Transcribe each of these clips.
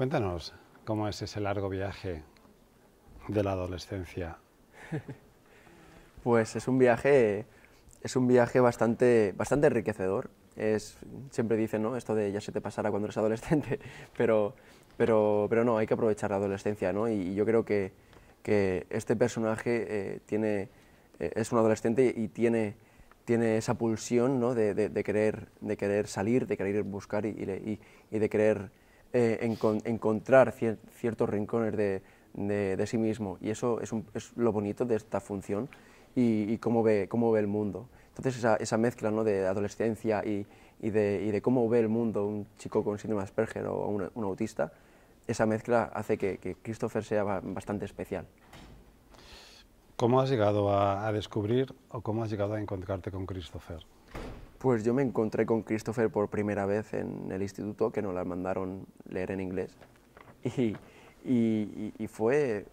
Cuéntanos, ¿cómo es ese largo viaje de la adolescencia? pues es un viaje, es un viaje bastante, bastante enriquecedor. Es, siempre dicen, ¿no? Esto de ya se te pasará cuando eres adolescente, pero, pero, pero no, hay que aprovechar la adolescencia, ¿no? Y, yo creo que, que este personaje eh, tiene, eh, es un adolescente y tiene, tiene esa pulsión, ¿no? De, de, querer, de querer salir, de querer buscar y, y, y de querer eh, encontrar ciertos rincones de, sí mismo y eso es, lo bonito de esta función y, cómo, ve, el mundo. Entonces esa, mezcla ¿no? de adolescencia y, de, cómo ve el mundo un chico con síndrome de Asperger o un, autista, esa mezcla hace que, Christopher sea bastante especial. ¿Cómo has llegado a, a descubrir o cómo has llegado a encontrarte con Christopher? Pues yo me encontré con Christopher por primera vez en el instituto, que nos la mandaron leer en inglés. Y, fue,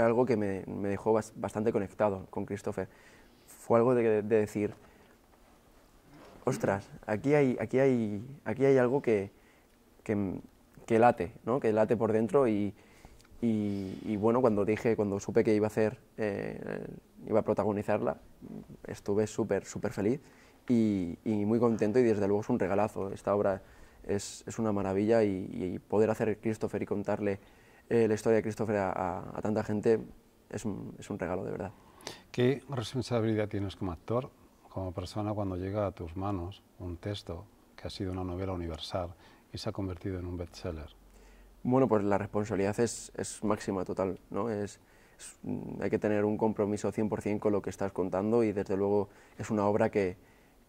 algo que me, dejó bastante conectado con Christopher. Fue algo de, decir, ostras, aquí hay, aquí aquí hay algo que, que, late, ¿no? que late por dentro y, bueno, cuando dije, cuando supe que iba a hacer, eh, iba a protagonizarla, estuve súper, súper feliz y, muy contento y desde luego es un regalazo. Esta obra es, es una maravilla y, poder hacer Christopher y contarle eh, la historia de Christopher a, tanta gente es un, es un regalo de verdad. ¿Qué responsabilidad tienes como actor, como persona, cuando llega a tus manos un texto que ha sido una novela universal y se ha convertido en un bestseller? Bueno, pues la responsabilidad es, es máxima, total. ¿no? Es, mm, hay que tener un compromiso 100% con lo que estás contando y desde luego es una obra que,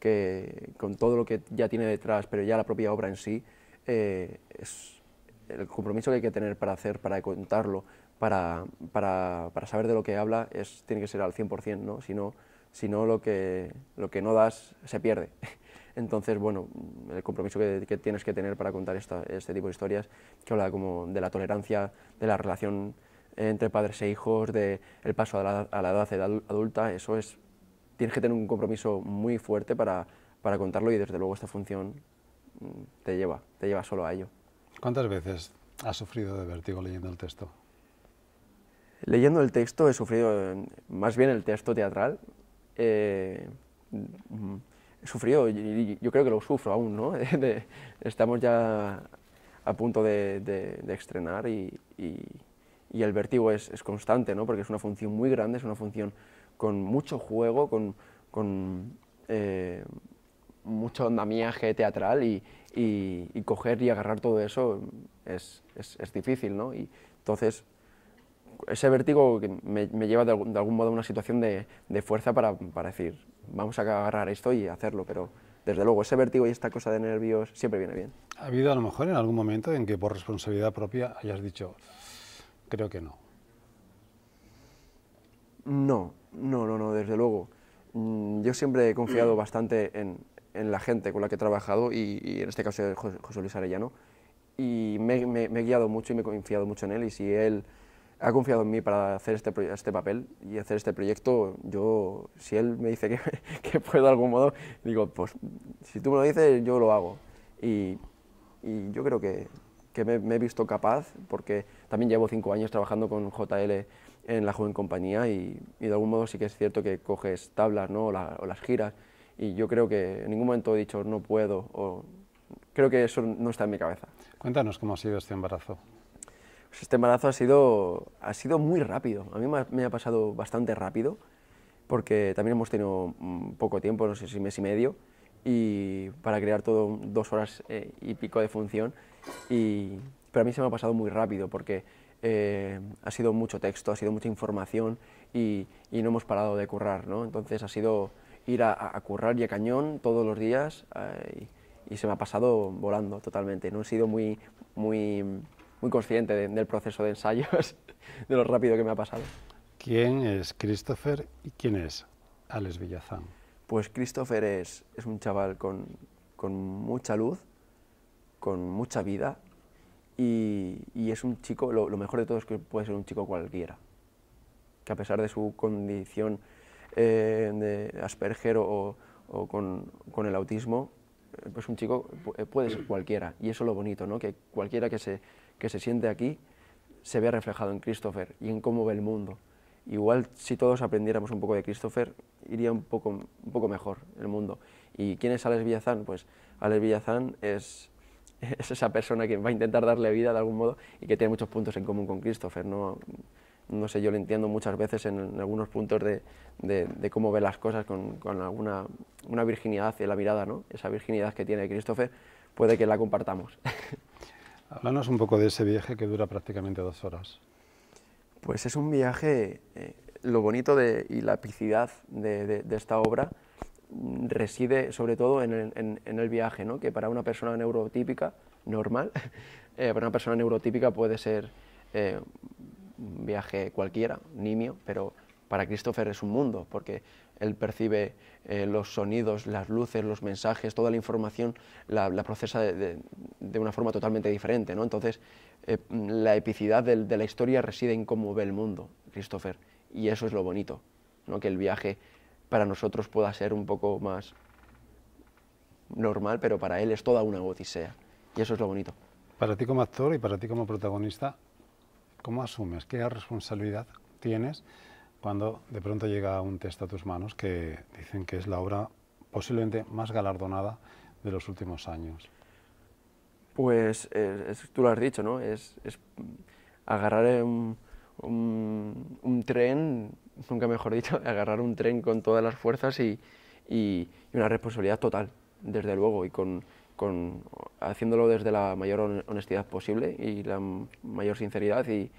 que con todo lo que ya tiene detrás, pero ya la propia obra en sí, eh, es el compromiso que hay que tener para hacer, para contarlo, para, para, para saber de lo que habla, es, tiene que ser al 100%, ¿no? Si no, si lo, que, lo que no das se pierde. Entonces, bueno, el compromiso que, tienes que tener para contar este tipo de historias, que habla como de la tolerancia, de la relación entre padres e hijos, de el paso a la edad adulta, eso es tienes que tener un compromiso muy fuerte para, contarlo y desde luego esta función mm, te lleva, te lleva solo a ello. ¿Cuántas veces has sufrido de vértigo leyendo el texto? Leyendo el texto he sufrido, más bien el texto teatral, eh, mm, he sufrido, y yo creo que lo sufro aún, ¿no? estamos ya a punto de, estrenar y, el vértigo es, es, constante, ¿no? Porque es una función muy grande, es una función con mucho juego, con, con eh, mucho andamiaje teatral y, y, coger y agarrar todo eso es, difícil, ¿no? Y entonces ese vértigo me, me lleva de algún, modo a una situación de, fuerza para, para, decir, vamos a agarrar esto y hacerlo, pero desde luego ese vértigo y esta cosa de nervios siempre viene bien. ¿Ha habido a lo mejor en algún momento en que por responsabilidad propia hayas dicho, creo que no? No, no, no, no, desde luego. Mm, yo siempre he confiado mm. bastante en, la gente con la que he trabajado y, en este caso es José Luis Arellano y me, he guiado mucho y me he confiado mucho en él y si él ha confiado en mí para hacer este, este papel y hacer este proyecto, yo, si él me dice que, que puedo de algún modo, digo, pues si tú me lo dices, yo lo hago. Y, yo creo que, me, me, he visto capaz, porque también llevo cinco años trabajando con JL en la joven compañía y, de algún modo sí que es cierto que coges tablas ¿no? o, las giras y yo creo que en ningún momento he dicho no puedo o creo que eso no está en mi cabeza. Cuéntanos cómo ha sido este embarazo. Pues este embarazo ha sido, ha sido muy rápido, a mí me ha, pasado bastante rápido porque también hemos tenido mm, poco tiempo, no sé si mes y medio, y para crear todo dos horas eh, y pico de función y pero a mí se me ha pasado muy rápido porque eh, ha sido mucho texto, ha sido mucha información y, no hemos parado de currar, Entonces ha sido ir a, currar y a cañón todos los días eh, y, se me ha pasado volando totalmente. No he sido muy, muy, muy consciente del proceso de ensayos, de lo rápido que me ha pasado. ¿Quién es Christopher y quién es Alex Villazán? Pues Christopher es, un chaval con mucha luz, con mucha vida, y, es un chico, lo, mejor de todo es que puede ser un chico cualquiera, que a pesar de su condición eh, de Asperger o, con, el autismo, eh, pues un chico eh, puede ser cualquiera, y eso es lo bonito, ¿no? que cualquiera que se, que se siente aquí se ve reflejado en Christopher y en cómo ve el mundo. Igual si todos aprendiéramos un poco de Christopher, iría un poco, un poco mejor el mundo. ¿Y quién es Alex Villazán? Pues Alex Villazán es, es esa persona que va a intentar darle vida de algún modo y que tiene muchos puntos en común con Christopher. No, sé, yo lo entiendo muchas veces en, algunos puntos de, cómo ve las cosas con, alguna una virginidad en la mirada, ¿no? Esa virginidad que tiene Christopher puede que la compartamos. Háblanos un poco de ese viaje que dura prácticamente dos horas. Pues es un viaje, eh, lo bonito y la epicidad de esta obra reside sobre todo en el, viaje, ¿no? que para una persona neurotípica, normal, eh, para una persona neurotípica puede ser eh, un viaje cualquiera, nimio, pero para Christopher es un mundo, porque él percibe eh, los sonidos, las luces, los mensajes, toda la información, la, procesa de, una forma totalmente diferente. ¿no? Entonces, la epicidad de, la historia reside en cómo ve el mundo, Christopher, y eso es lo bonito, ¿no? que el viaje para nosotros pueda ser un poco más normal, pero para él es toda una odisea. Y eso es lo bonito. Para ti como actor y para ti como protagonista, ¿cómo asumes? ¿Qué responsabilidad tienes cuando de pronto llega un texto a tus manos que dicen que es la obra posiblemente más galardonada de los últimos años? Pues eh, tú lo has dicho, ¿no? Es, es agarrar un un, tren, nunca mejor dicho, agarrar un tren con todas las fuerzas y, una responsabilidad total, desde luego, y con, haciéndolo desde la mayor honestidad posible y la mayor sinceridad y,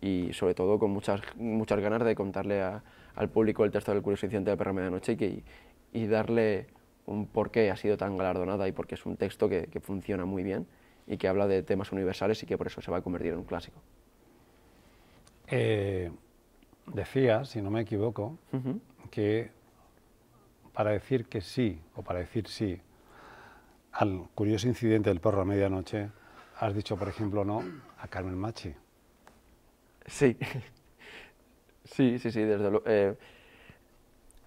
y sobre todo con muchas, muchas ganas de contarle al público el texto del curioso incidente de Perra Medianoche y, y darle un por qué ha sido tan galardonada y porque es un texto que funciona muy bien y que habla de temas universales y que por eso se va a convertir en un clásico. Eh, decía, si no me equivoco, que para decir que sí, o para decir sí, al curioso incidente del perro a medianoche, has dicho, por ejemplo, no a Carmen Machi. Sí, sí, sí, sí, desde luego. Eh,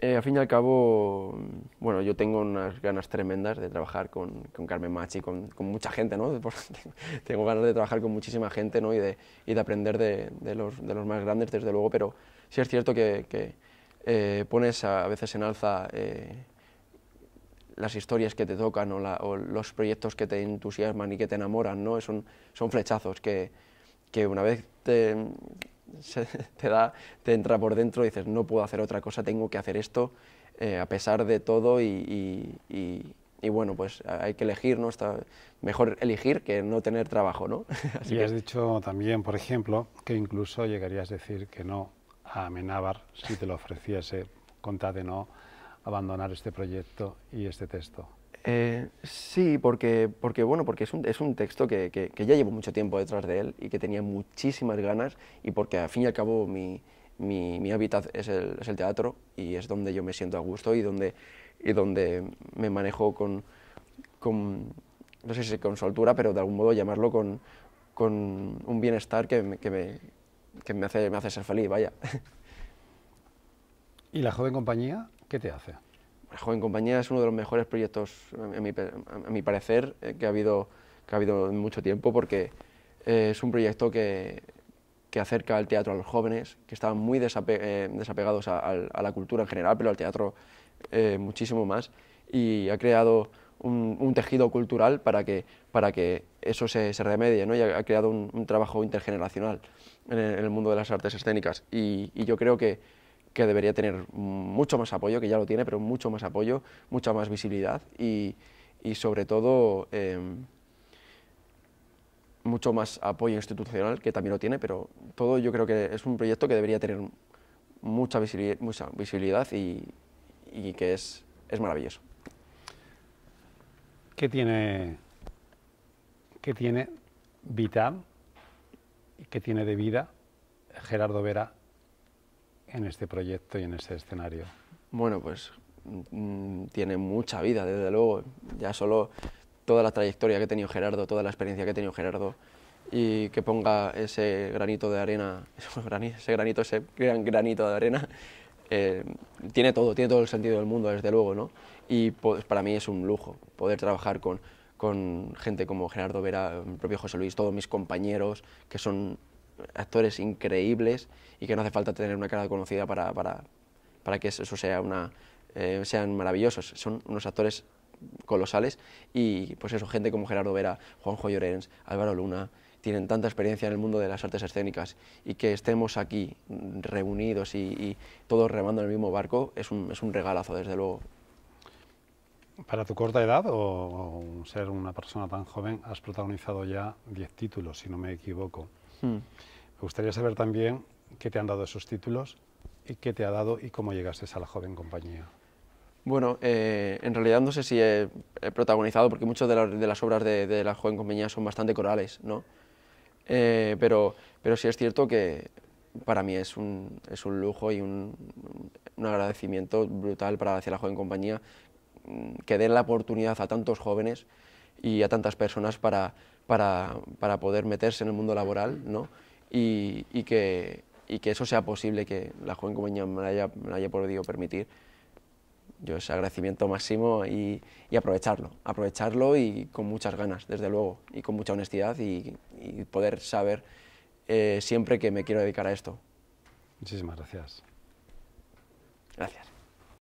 eh, al fin y al cabo, bueno, yo tengo unas ganas tremendas de trabajar con, Carmen Machi, con, mucha gente, ¿no? tengo ganas de trabajar con muchísima gente, ¿no? Y de, y de aprender de, los, más grandes, desde luego, pero sí es cierto que, eh, pones a, veces en alza eh, las historias que te tocan o, los proyectos que te entusiasman y que te enamoran, ¿no? Son, son flechazos que, que una vez te se te, da, te entra por dentro y dices, no puedo hacer otra cosa, tengo que hacer esto eh, a pesar de todo y, bueno, pues hay que elegir, ¿no? Está mejor elegir que no tener trabajo, ¿no? y has dicho también, por ejemplo, que incluso llegarías a decir que no a si te lo ofreciese, contad de no abandonar este proyecto y este texto. Eh, sí, porque, porque, bueno, porque es un, es un texto que, ya llevo mucho tiempo detrás de él y que tenía muchísimas ganas y porque al fin y al cabo mi, mi, hábitat es el, es el, teatro y es donde yo me siento a gusto y donde, y donde me manejo con, con no sé si con soltura, pero de algún modo llamarlo con, con un bienestar que, que, me, que me, hace, me hace ser feliz, vaya. ¿Y la joven compañía qué te hace? Joven Compañía es uno de los mejores proyectos, a mi, parecer, eh, que ha, habido, que ha habido en mucho tiempo, porque eh, es un proyecto que, que, acerca al teatro a los jóvenes, que estaban muy eh, desapegados a, la cultura en general, pero al teatro muchísimo más, y ha creado un, tejido cultural para que, para que eso se, remedie, ¿no? y ha, creado un, trabajo intergeneracional en el, mundo de las artes escénicas. y yo creo que que debería tener mucho más apoyo, que ya lo tiene, pero mucho más apoyo, mucha más visibilidad y, sobre todo em, mucho más apoyo institucional, que también lo tiene, pero todo yo creo que es un proyecto que debería tener mucha visibilidad, mucha visibilidad y, que es, maravilloso. ¿Qué tiene, qué tiene vital y qué tiene de vida Gerardo Vera en este proyecto y en ese escenario? Bueno, pues mm, tiene mucha vida, desde luego. Ya solo toda la trayectoria que ha tenido Gerardo, toda la experiencia que ha tenido Gerardo y que ponga ese granito de arena, ese granito, ese gran granito de arena, eh, tiene todo, tiene todo el sentido del mundo, desde luego, ¿no? Y pues, para mí es un lujo poder trabajar con, con gente como Gerardo Vera, el propio José Luis, todos mis compañeros, que son actores increíbles y que no hace falta tener una cara conocida para, que eso sea una, eh, sean maravillosos. Son unos actores colosales y pues eso, gente como Gerardo Vera, Juanjo Llorens, Álvaro Luna, tienen tanta experiencia en el mundo de las artes escénicas y que estemos aquí reunidos y, todos remando en el mismo barco es un, regalazo, desde luego. Para tu corta edad o, o, ser una persona tan joven, has protagonizado ya 10 títulos, si no me equivoco. Hmm. Me gustaría saber también qué te han dado esos títulos y qué te ha dado y cómo llegaste a la joven compañía. Bueno, eh, en realidad no sé si he, protagonizado, porque muchas de, las obras de, la joven compañía son bastante corales, ¿no? Eh, pero, pero sí es cierto que para mí es un, es un lujo y un, un, agradecimiento brutal para hacia la joven compañía mm, que den la oportunidad a tantos jóvenes y a tantas personas para, para, poder meterse en el mundo laboral y, y, que, y que eso sea posible, que la joven compañía me haya, haya podido permitir. Yo ese agradecimiento máximo y, aprovecharlo, aprovecharlo y con muchas ganas, desde luego, y con mucha honestidad y, poder saber eh, siempre que me quiero dedicar a esto. Muchísimas gracias. Gracias.